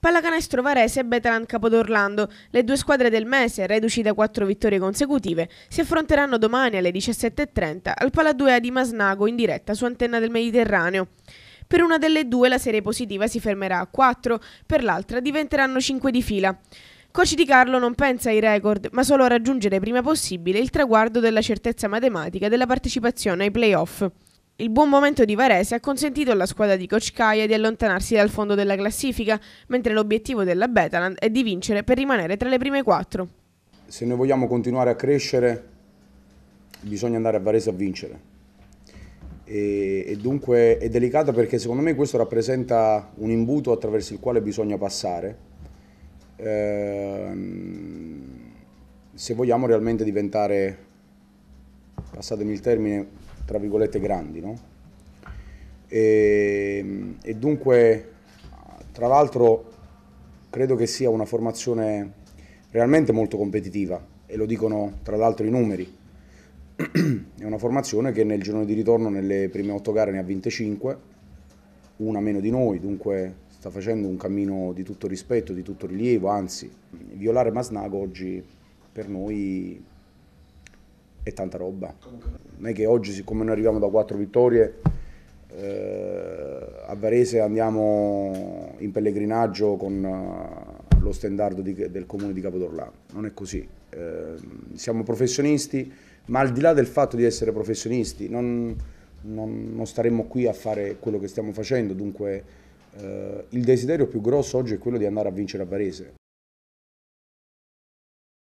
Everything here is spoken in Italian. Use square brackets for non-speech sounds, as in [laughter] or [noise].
Pallacanestro Varese e Betalan Capodorlando, le due squadre del mese, reduci da quattro vittorie consecutive, si affronteranno domani alle 17.30 al Paladuea di Masnago in diretta su Antenna del Mediterraneo. Per una delle due la serie positiva si fermerà a 4, per l'altra diventeranno 5 di fila. Coach Di Carlo non pensa ai record, ma solo a raggiungere prima possibile il traguardo della certezza matematica della partecipazione ai playoff. Il buon momento di Varese ha consentito alla squadra di Coach di allontanarsi dal fondo della classifica, mentre l'obiettivo della Betaland è di vincere per rimanere tra le prime quattro. Se noi vogliamo continuare a crescere, bisogna andare a Varese a vincere. E, e dunque è delicata perché secondo me questo rappresenta un imbuto attraverso il quale bisogna passare. Ehm, se vogliamo realmente diventare, passatemi il termine, tra virgolette grandi. No? E, e dunque, tra l'altro, credo che sia una formazione realmente molto competitiva e lo dicono tra l'altro i numeri. [clears throat] È una formazione che nel girone di ritorno nelle prime otto gare ne ha vinte 5, una meno di noi, dunque sta facendo un cammino di tutto rispetto, di tutto rilievo, anzi violare Masnago oggi per noi è tanta roba. Non è che oggi, siccome noi arriviamo da quattro vittorie, eh, a Varese andiamo in pellegrinaggio con eh, lo standard di, del comune di Capodorlano. Non è così. Eh, siamo professionisti, ma al di là del fatto di essere professionisti, non, non, non staremmo qui a fare quello che stiamo facendo. Dunque, eh, il desiderio più grosso oggi è quello di andare a vincere a Varese.